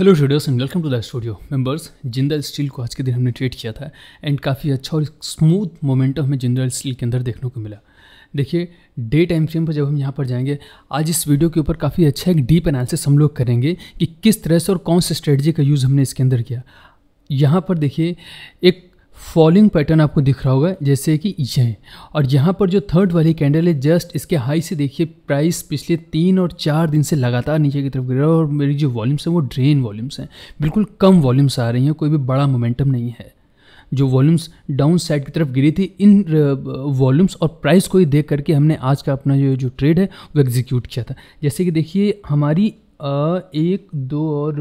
Hello studios and welcome to the studio members Jindal steel को आज के दिन हमने ट्रेड किया था एंड काफ़ी अच्छा और स्मूथ मोमेंटम हमें जिंदल स्टील के अंदर देखने को मिला देखिए डे टाइम फ्रेम पर जब हम यहाँ पर जाएंगे आज इस वीडियो के ऊपर काफ़ी अच्छा एक डीप एनालिसिस हम लोग करेंगे कि किस तरह से और कौन से स्ट्रेटजी का यूज़ हमने इसके अंदर किया यहाँ पर देखिए एक फॉलिंग पैटर्न आपको दिख रहा होगा जैसे कि यह और यहाँ पर जो थर्ड वाली कैंडल है जस्ट इसके हाई से देखिए प्राइस पिछले तीन और चार दिन से लगातार नीचे की तरफ गिर रहा है और मेरी जो वॉल्यूम्स हैं वो ड्रेन वॉल्यूम्स हैं बिल्कुल कम वॉल्यूम्स आ रही हैं कोई भी बड़ा मोमेंटम नहीं है जो वॉल्यूम्स डाउन साइड की तरफ गिरी थी इन वॉल्यूम्स और प्राइस को ही देख करके हमने आज का अपना जो जो ट्रेड है वो एग्जीक्यूट किया था जैसे कि देखिए हमारी एक दो और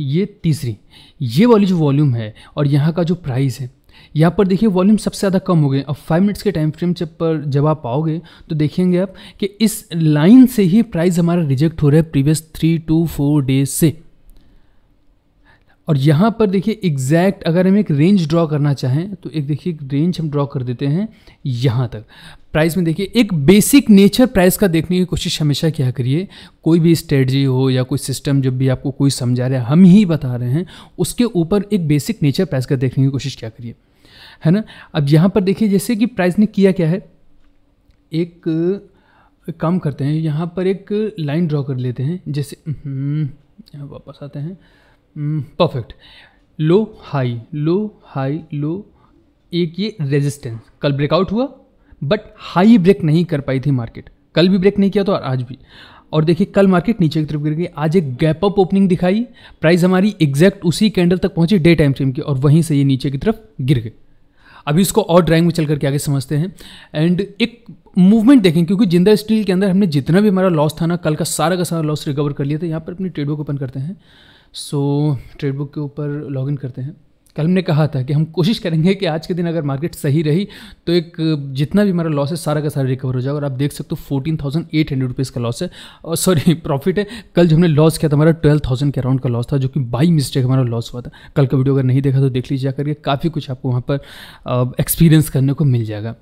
ये तीसरी ये वाली जो वॉल्यूम है और यहाँ का जो प्राइस है यहाँ पर देखिए वॉल्यूम सबसे ज़्यादा कम हो गए अब फाइव मिनट्स के टाइम फ्रेम जब पर जब आप पाओगे तो देखेंगे आप कि इस लाइन से ही प्राइस हमारा रिजेक्ट हो रहा है previous three two four days से और यहाँ पर देखिए एग्जैक्ट अगर हम एक रेंज ड्रॉ करना चाहें तो एक देखिए एक रेंज हम ड्रॉ कर देते हैं यहाँ तक प्राइस में देखिए एक बेसिक नेचर प्राइस का देखने की कोशिश हमेशा क्या करिए कोई भी स्ट्रेटजी हो या कोई सिस्टम जब भी आपको कोई समझा रहा है हम ही बता रहे हैं उसके ऊपर एक बेसिक नेचर प्राइस का देखने की कोशिश क्या करिए है ना अब यहाँ पर देखिए जैसे कि प्राइस ने किया क्या है एक, एक काम करते हैं यहाँ पर एक लाइन ड्रॉ कर लेते हैं जैसे हम्म, वापस आते हैं perfect low high low high low एक ये रेजिस्टेंस कल ब्रेकआउट हुआ बट हाई ब्रेक नहीं कर पाई थी मार्केट कल भी ब्रेक नहीं किया तो और आज भी और देखिए कल मार्केट नीचे की तरफ गिर गई आज एक गैप अप ओपनिंग दिखाई प्राइस हमारी एग्जैक्ट उसी कैंडल तक पहुंची डे टाइम फ्रेम की और वहीं से ये नीचे की तरफ गिर गए अभी इसको और ड्राइंग में चल करके आगे समझते हैं एंड एक मूवमेंट देखें क्योंकि जिंदा स्टील के अंदर हमने जितना भी हमारा लॉस था ना कल का सारा का सारा लॉस रिकवर कर लिया था यहाँ पर अपनी ट्रेडों को ओपन करते हैं सो ट्रेड बुक के ऊपर लॉगिन करते हैं कल हमने कहा था कि हम कोशिश करेंगे कि आज के दिन अगर मार्केट सही रही तो एक जितना भी हमारा लॉस है सारा का सारा रिकवर हो जाएगा और आप देख सकते हो fourteen thousand eight hundred rupees का लॉस है और सॉरी प्रॉफिट है कल जो हमने लॉस किया था हमारा ट्वेल्व थाउजेंड के अराउंड का लॉस था जो कि बाई मिस्टेक हमारा लॉस हुआ था कल का वीडियो अगर नहीं देखा तो देख लीजिए जाकर के काफ़ी कुछ आपको वहाँ पर एक्सपीरियंस करने को मिल जाएगा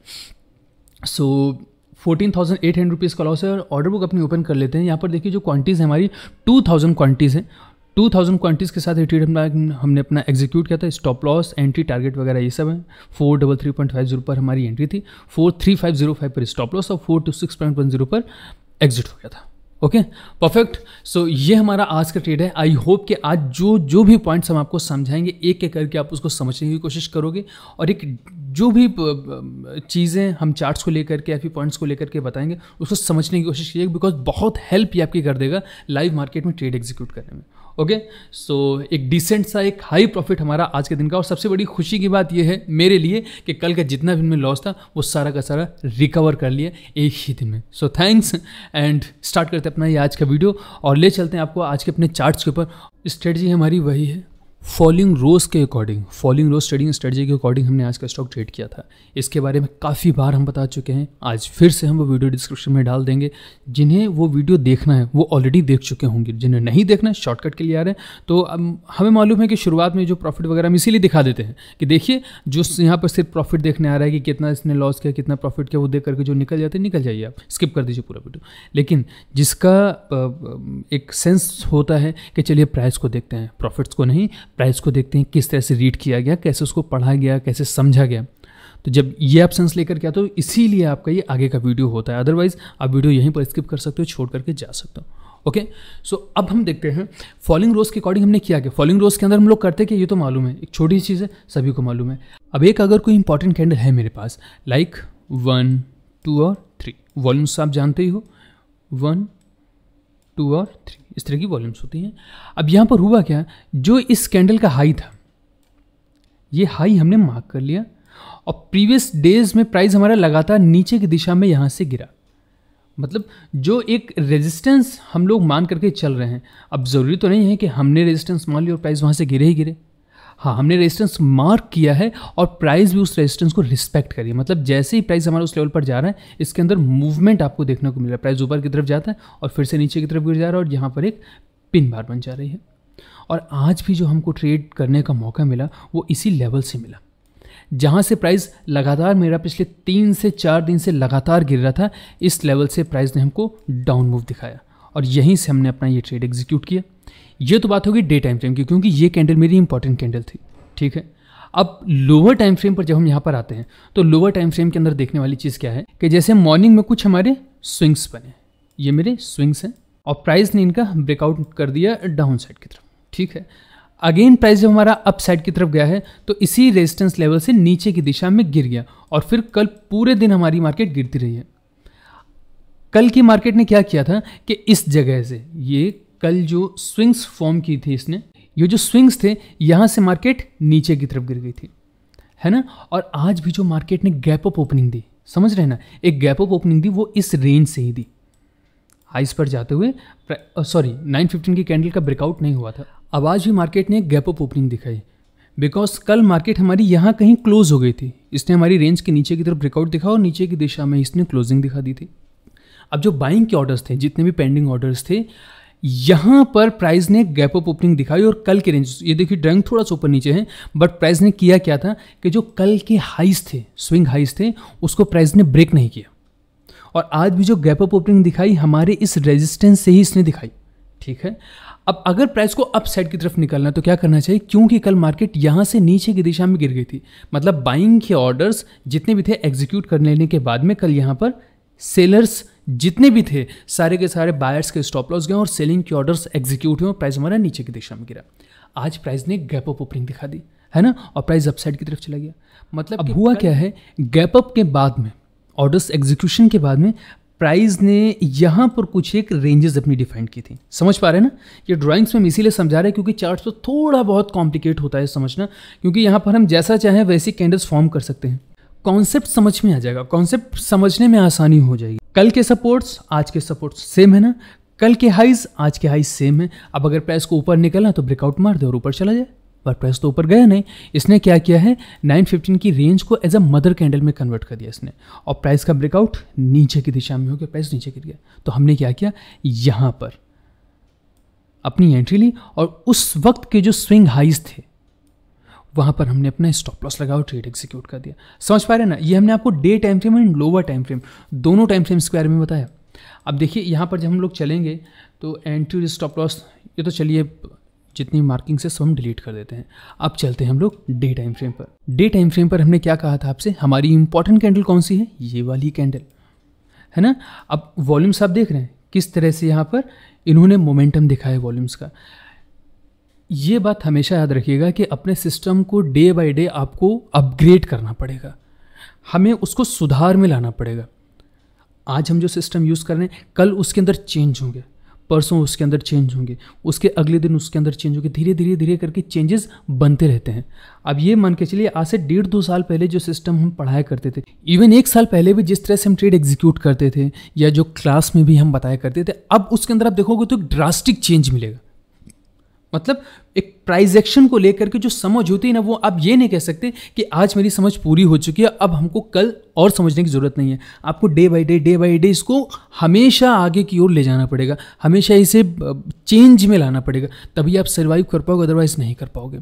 so fourteen thousand eight hundred rupees का लॉस है और ऑर्डर बुक अपनी ओपन कर लेते हैं यहाँ पर देखिए जो क्वांटिटीज़ है हमारी टू थाउजेंड क्वांटिटीज़ हैं टू थाउजेंड क्वान्टीज के साथ रिट्रीट हमने हमने अपना एग्जीक्यूट किया था स्टॉप लॉस एंट्री टारगेट वगैरह ये सब है four double three point five zero पर हमारी एंट्री थी four three five zero five पर स्टॉप लॉस और four two six point one zero पर एग्जिट हो गया था ओके परफेक्ट सो ये हमारा आज का ट्रेड है आई होप कि आज जो जो भी पॉइंट्स हम आपको समझाएंगे एक एक करके आप उसको समझने की कोशिश करोगे और एक जो भी चीज़ें हम चार्ट्स को लेकर के या फिर पॉइंट्स को लेकर के बताएंगे उसको समझने की कोशिश कीजिए बिकॉज बहुत हेल्प ये आपकी कर देगा लाइव मार्केट में ट्रेड एग्जीक्यूट करने में ओके सो एक डिसेंट सा एक हाई प्रॉफिट हमारा आज के दिन का और सबसे बड़ी खुशी की बात यह है मेरे लिए कि कल का जितना भी मैं लॉस था वो सारा का सारा रिकवर कर लिया एक ही दिन में सो थैंक्स एंड स्टार्ट करते अपना ये आज का वीडियो और ले चलते हैं आपको आज के अपने चार्ट्स के ऊपर स्ट्रेटजी हमारी वही है फॉलोइंग रोज के अकॉर्डिंग फॉलोइंग रोज ट्रेडिंग स्ट्रेटजी के अकॉर्डिंग हमने आज का स्टॉक ट्रेड किया था इसके बारे में काफ़ी बार हम बता चुके हैं आज फिर से हम वो वीडियो डिस्क्रिप्शन में डाल देंगे जिन्हें वो वीडियो देखना है वो ऑलरेडी देख चुके होंगे जिन्हें नहीं देखना है शॉर्टकट के लिए आ रहे हैं तो अब हमें मालूम है कि शुरुआत में जो प्रॉफिट वगैरह हम इसीलिए दिखा देते हैं कि देखिए जो यहाँ पर सिर्फ प्रॉफिट देखने आ रहा है कि कितना इसने लॉस किया कितना प्रॉफिट किया वो देख करके जो निकल जाते हैं निकल जाइए आप स्किप कर दीजिए पूरा वीडियो लेकिन जिसका एक सेंस होता है कि चलिए प्राइस को देखते हैं प्रॉफिट्स को नहीं प्राइस को देखते हैं किस तरह से रीड किया गया कैसे उसको पढ़ा गया कैसे समझा गया तो जब ये ऑप्शन लेकर के आते हो इसीलिए आपका ये आगे का वीडियो होता है अदरवाइज आप वीडियो यहीं पर स्किप कर सकते हो छोड़ करके जा सकते हो ओके okay? सो so, अब हम देखते हैं फॉलिंग रोज के अकॉर्डिंग हमने किया क्या फॉलिंग रोज के अंदर हम लोग करते कि ये तो मालूम है एक छोटी सी चीज़ है सभी को मालूम है अब एक अगर कोई इंपॉर्टेंट कैंडल है मेरे पास लाइक वन टू और थ्री वॉल्यूम्स तो आप जानते ही हो वन टू और थ्री इस तरह की वॉल्यूम्स होती हैं अब यहाँ पर हुआ क्या जो इस कैंडल का हाई था ये हाई हमने मार्क कर लिया और प्रीवियस डेज में प्राइस हमारा लगातार नीचे की दिशा में यहाँ से गिरा मतलब जो एक रेजिस्टेंस हम लोग मान करके चल रहे हैं अब ज़रूरी तो नहीं है कि हमने रेजिस्टेंस मान लिया और प्राइस वहाँ से गिरे ही गिरे हाँ हमने रेजिस्टेंस मार्क किया है और प्राइस भी उस रेजिस्टेंस को रिस्पेक्ट करिए मतलब जैसे ही प्राइस हमारा उस लेवल पर जा रहा है इसके अंदर मूवमेंट आपको देखने को मिल रहा है प्राइस ऊपर की तरफ जाता है और फिर से नीचे की तरफ गिर जा रहा है और यहाँ पर एक पिन बार बन जा रही है और आज भी जो हमको ट्रेड करने का मौका मिला वो इसी लेवल से मिला जहाँ से प्राइस लगातार मेरा पिछले तीन से चार दिन से लगातार गिर रहा था इस लेवल से प्राइस ने हमको डाउन मूव दिखाया और यहीं से हमने अपना ये ट्रेड एग्जीक्यूट किया ये तो बात होगी डे टाइम फ्रेम की क्योंकि ये कैंडल मेरी इंपॉर्टेंट कैंडल थी ठीक है अब लोअर टाइम फ्रेम पर जब हम यहाँ पर आते हैं तो लोअर टाइम फ्रेम के अंदर देखने वाली चीज़ क्या है कि जैसे मॉर्निंग में कुछ हमारे स्विंग्स बने ये मेरे स्विंग्स हैं और प्राइस ने इनका ब्रेकआउट कर दिया डाउन साइड की तरफ ठीक है अगेन प्राइस जब हमारा अप साइड की तरफ गया है तो इसी रेजिस्टेंस लेवल से नीचे की दिशा में गिर गया और फिर कल पूरे दिन हमारी मार्केट गिरती रही है कल की मार्केट ने क्या किया था कि इस जगह से ये कल जो स्विंग्स फॉर्म की थी इसने ये जो स्विंग्स थे यहाँ से मार्केट नीचे की तरफ गिर गई थी है ना और आज भी जो मार्केट ने गैप अप ओपनिंग दी समझ रहे ना एक गैप अप ओपनिंग दी वो इस रेंज से ही दी हाइस पर जाते हुए सॉरी नाइन फिफ्टीन की कैंडल का ब्रेकआउट नहीं हुआ था अब आज भी मार्केट ने एक गैप अप ओपनिंग दिखाई बिकॉज कल मार्केट हमारी यहाँ कहीं क्लोज हो गई थी इसने हमारी रेंज के नीचे की तरफ ब्रेकआउट दिखा और नीचे की दिशा में इसने क्लोजिंग दिखा दी थी अब जो बाइंग के ऑर्डर्स थे जितने भी पेंडिंग ऑर्डर्स थे यहाँ पर प्राइस ने गैप अप ओपनिंग दिखाई और कल के रेंज ये देखिए ड्रंग थोड़ा सा ऊपर नीचे है बट प्राइस ने किया क्या था कि जो कल के हाइस थे स्विंग हाइस थे उसको प्राइस ने ब्रेक नहीं किया और आज भी जो गैप अप ओपनिंग दिखाई हमारे इस रेजिस्टेंस से ही इसने दिखाई ठीक है अब अगर प्राइस को अप साइड की तरफ निकलना तो क्या करना चाहिए क्योंकि कल मार्केट यहाँ से नीचे की दिशा में गिर गई थी मतलब बाइंग के ऑर्डर्स जितने भी थे एग्जीक्यूट कर लेने के बाद में कल यहाँ पर सेलर्स जितने भी थे सारे के सारे बायर्स के स्टॉप लॉस गए और सेलिंग के ऑर्डर्स एग्जीक्यूट हुए और प्राइस हमारा नीचे की दिशा में गिरा आज प्राइस ने गैप अप ओपनिंग दिखा दी है ना और प्राइस अपसाइड की तरफ चला गया मतलब अब हुआ क्या है गैप अप के बाद में ऑर्डर्स एग्जीक्यूशन के बाद में प्राइस ने यहाँ पर कुछ एक रेंजेस अपनी डिफाइन की थी समझ पा रहे हैं ना ये ड्राइंग्स में हम इसीलिए समझा रहे हैं क्योंकि चार्ट्स तो थोड़ा बहुत कॉम्प्लिकेट होता है समझना क्योंकि यहाँ पर हम जैसा चाहें वैसी कैंडल्स फॉर्म कर सकते हैं कॉन्सेप्ट समझ में आ जाएगा कॉन्सेप्ट समझने में आसानी हो जाएगी कल के सपोर्ट्स आज के सपोर्ट्स सेम है ना कल के हाइज आज के हाइज सेम है अब अगर प्राइस को ऊपर निकलना तो ब्रेकआउट मार दे और ऊपर चला जाए पर प्राइस तो ऊपर गया नहीं इसने क्या किया है 915 की रेंज को एज अ मदर कैंडल में कन्वर्ट कर दिया इसने और प्राइस का ब्रेकआउट नीचे की दिशा में हो गया प्राइस नीचे गिर गया तो हमने क्या किया यहाँ पर अपनी एंट्री ली और उस वक्त के जो स्विंग हाइज थे वहाँ पर हमने अपना स्टॉप लॉस लगा और ट्रेड एग्जीक्यूट कर दिया समझ पा रहे ना ये हमने आपको day time frame and lower time frame दोनों टाइम फ्रेम्स के बारे में बताया अब देखिए यहाँ पर जब हम लोग चलेंगे तो एंट्री स्टॉप लॉस ये तो चलिए जितनी मार्किंग से सब हम डिलीट कर देते हैं अब चलते हैं हम लोग डे टाइम फ्रेम पर डे टाइम फ्रेम पर हमने क्या कहा था आपसे हमारी इंपॉर्टेंट कैंडल कौन सी है ये वाली कैंडल है ना अब वॉल्यूम्स आप देख रहे हैं किस तरह से यहाँ पर इन्होंने मोमेंटम दिखा है वॉल्यूम्स का ये बात हमेशा याद रखिएगा कि अपने सिस्टम को डे बाय डे आपको अपग्रेड करना पड़ेगा हमें उसको सुधार में लाना पड़ेगा आज हम जो सिस्टम यूज़ कर रहे हैं कल उसके अंदर चेंज होंगे परसों उसके अंदर चेंज होंगे उसके अगले दिन उसके अंदर चेंज होंगे धीरे धीरे धीरे करके चेंजेस बनते रहते हैं अब ये मान के चलिए आज से डेढ़ दो साल पहले जो सिस्टम हम पढ़ाया करते थे इवन एक साल पहले भी जिस तरह से हम ट्रेड एग्जीक्यूट करते थे या जो क्लास में भी हम बताया करते थे अब उसके अंदर आप देखोगे तो एक ड्रास्टिक चेंज मिलेगा मतलब एक प्राइज एक्शन को लेकर के जो समझ होती है ना वो आप ये नहीं कह सकते कि आज मेरी समझ पूरी हो चुकी है अब हमको कल और समझने की ज़रूरत नहीं है आपको day by day day by day इसको हमेशा आगे की ओर ले जाना पड़ेगा हमेशा इसे चेंज में लाना पड़ेगा तभी आप सर्वाइव कर पाओगे अदरवाइज़ नहीं कर पाओगे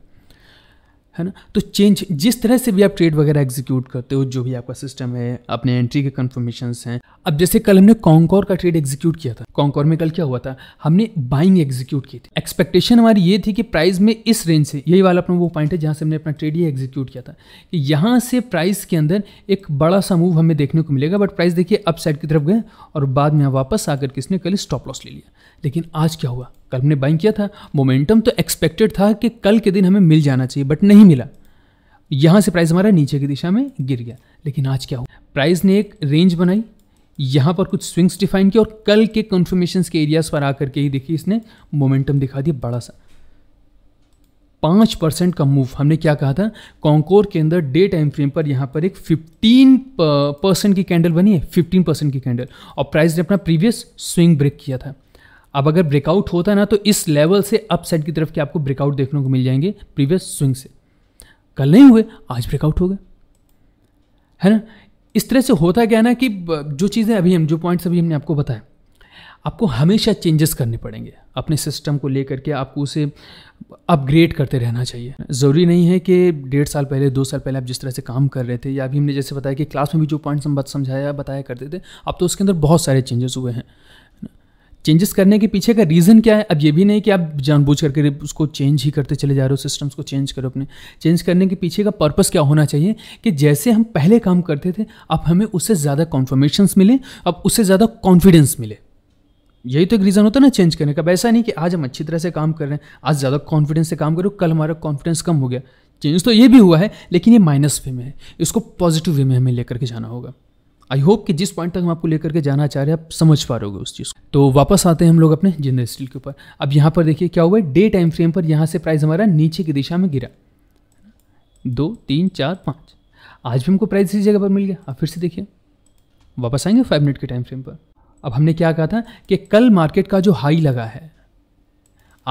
है ना तो चेंज जिस तरह से भी आप ट्रेड वगैरह एग्जीक्यूट करते हो जो भी आपका सिस्टम है अपने एंट्री के कन्फर्मेशन हैं अब जैसे कल हमने कॉन्कोर का ट्रेड एग्जीक्यूट किया था कॉन्कोर में कल क्या हुआ था हमने बाइंग एग्जीक्यूट की थी एक्सपेक्टेशन हमारी ये थी कि प्राइस में इस रेंज से यही वाला अपना वो पॉइंट है जहाँ से हमने अपना ट्रेड ये एग्जीक्यूट किया था कि यहाँ से प्राइस के अंदर एक बड़ा सा मूव हमें देखने को मिलेगा बट प्राइस देखिए अप साइड की तरफ गए और बाद में वापस आकर किसने कल स्टॉप लॉस ले लिया लेकिन आज क्या हुआ कल हमने बाइंग किया था मोमेंटम तो एक्सपेक्टेड था कि कल के दिन हमें मिल जाना चाहिए बट नहीं मिला यहाँ से प्राइस हमारा नीचे की दिशा में गिर गया लेकिन आज क्या हुआ प्राइस ने एक रेंज बनाई यहाँ पर कुछ स्विंग्स डिफाइन किया और कल के कन्फर्मेशन के एरियाज पर आकर के ही देखिए इसने मोमेंटम दिखा दिया बड़ा सा पाँच परसेंट का मूव हमने क्या कहा था कॉन्कोर के अंदर डे टाइम फ्रेम पर यहाँ पर एक फिफ्टीन परसेंट की कैंडल बनी है फिफ्टीन परसेंट की कैंडल और प्राइस ने अपना प्रीवियस स्विंग ब्रेक किया था अब अगर ब्रेकआउट होता ना तो इस लेवल से अप साइड की तरफ के आपको ब्रेकआउट देखने को मिल जाएंगे प्रीवियस स्विंग से कल नहीं हुए आज ब्रेकआउट हो गए है ना इस तरह से होता क्या है ना कि जो चीज़ें अभी हम जो पॉइंट्स अभी हमने आपको बताया आपको हमेशा चेंजेस करने पड़ेंगे अपने सिस्टम को लेकर के आपको उसे अपग्रेड करते रहना चाहिए ज़रूरी नहीं है कि डेढ़ साल पहले दो साल पहले आप जिस तरह से काम कर रहे थे या अभी हमने जैसे बताया कि क्लास में भी जो पॉइंट्स हम बात समझाया बताया करते थे अब तो उसके अंदर बहुत सारे चेंजेस हुए हैं चेंजेस करने के पीछे का रीज़न क्या है अब ये भी नहीं कि आप जानबूझ करके उसको चेंज ही करते चले जा रहे हो सिस्टम्स को चेंज करो अपने चेंज करने के पीछे का पर्पस क्या होना चाहिए कि जैसे हम पहले काम करते थे अब हमें उससे ज़्यादा कॉन्फर्मेशंस मिले अब उससे ज़्यादा कॉन्फिडेंस मिले यही तो एक रीज़न होता है ना चेंज करने का ऐसा नहीं कि आज हम अच्छी तरह से काम कर रहे हैं आज ज़्यादा कॉन्फिडेंस से काम करो कल हमारा कॉन्फिडेंस कम हो गया चेंज तो ये भी हुआ है लेकिन ये माइनस वे में है इसको पॉजिटिव वे में हमें लेकर के जाना होगा आई होप कि जिस पॉइंट तक हम आपको लेकर के जाना चाह रहे हैं आप समझ पा रहे हो उस चीज़ को तो वापस आते हैं हम लोग अपने जिंदल स्टील के ऊपर अब यहाँ पर देखिए क्या हुआ है डे टाइम फ्रेम पर यहाँ से प्राइस हमारा नीचे की दिशा में गिरा दो तीन चार पाँच आज भी हमको प्राइस इसी जगह पर मिल गया अब फिर से देखिए वापस आएंगे फाइव मिनट के टाइम फ्रेम पर अब हमने क्या कहा था कि कल मार्केट का जो हाई लगा है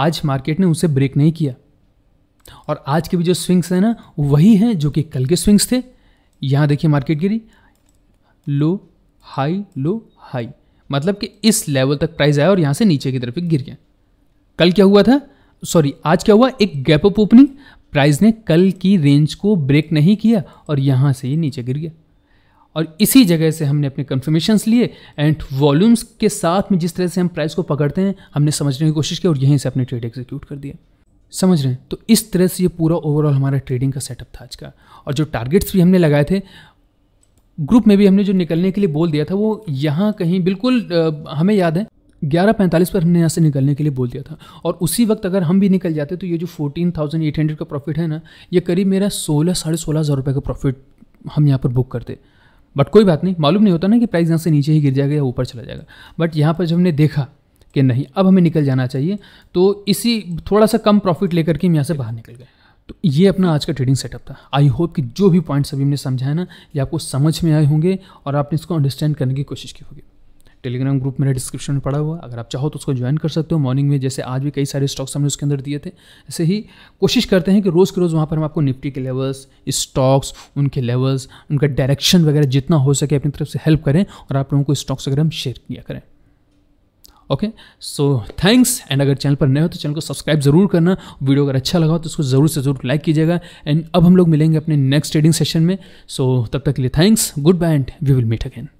आज मार्केट ने उसे ब्रेक नहीं किया और आज के भी जो स्विंग्स हैं ना वही हैं जो कि कल के स्विंग्स थे यहाँ देखिए मार्केट गिरी लो हाई लो हाई मतलब कि इस लेवल तक प्राइस आया और यहाँ से नीचे की तरफ गिर गया कल क्या हुआ था सॉरी आज क्या हुआ एक गैप अप ओपनिंग प्राइस ने कल की रेंज को ब्रेक नहीं किया और यहाँ से ये नीचे गिर गया और इसी जगह से हमने अपने कन्फर्मेशंस लिए एंड वॉल्यूम्स के साथ में जिस तरह से हम प्राइस को पकड़ते हैं हमने समझने की कोशिश की और यहीं से अपने ट्रेड एग्जीक्यूट कर दिया समझ रहे हैं तो इस तरह से ये पूरा ओवरऑल हमारा ट्रेडिंग का सेटअप था आज का और जो टारगेट्स भी हमने लगाए थे ग्रुप में भी हमने जो निकलने के लिए बोल दिया था वो यहाँ कहीं बिल्कुल हमें याद है ग्यारह पैंतालीस पर हमने यहाँ से निकलने के लिए बोल दिया था और उसी वक्त अगर हम भी निकल जाते तो ये जो फोर्टीन थाउजेंड एट हंड्रेड का प्रॉफिट है ना ये करीब मेरा सोलह साढ़े सोलह हज़ार रुपये का प्रॉफिट हम यहाँ पर बुक करते बट कोई बात नहीं मालूम नहीं होता ना कि प्राइस यहाँ से नीचे ही गिर जाएगा या ऊपर चला जाएगा बट यहाँ पर जब हमने देखा कि नहीं अब हमें निकल जाना चाहिए तो इसी थोड़ा सा कम प्रॉफिट लेकर के हम यहाँ से बाहर निकल गए तो ये अपना आज का ट्रेडिंग सेटअप था आई होप कि जो भी पॉइंट्स अभी हमने समझाया ना ये आपको समझ में आए होंगे और आपने इसको अंडरस्टैंड करने की कोशिश की होगी टेलीग्राम ग्रुप मेरा डिस्क्रिप्शन में पड़ा हुआ अगर आप चाहो तो उसको ज्वाइन कर सकते हो मॉर्निंग में जैसे आज भी कई सारे स्टॉक्स हमने उसके अंदर दिए थे ऐसे ही कोशिश करते हैं कि रोज़ के रोज़ वहाँ पर हम आपको निफ्टी के लेवल्स स्टॉक्स उनके लेवल्स उनका डायरेक्शन वगैरह जितना हो सके अपनी तरफ से हेल्प करें और आप लोगों को स्टॉक्स वगैरह हम शेयर किया करें ओके सो थैंक्स एंड अगर चैनल पर नए हो तो चैनल को सब्सक्राइब जरूर करना वीडियो अगर अच्छा लगा हो तो उसको ज़रूर से ज़रूर लाइक कीजिएगा एंड अब हम लोग मिलेंगे अपने नेक्स्ट ट्रेडिंग सेशन में सो so, तब तक के लिए thanks goodbye and we will meet again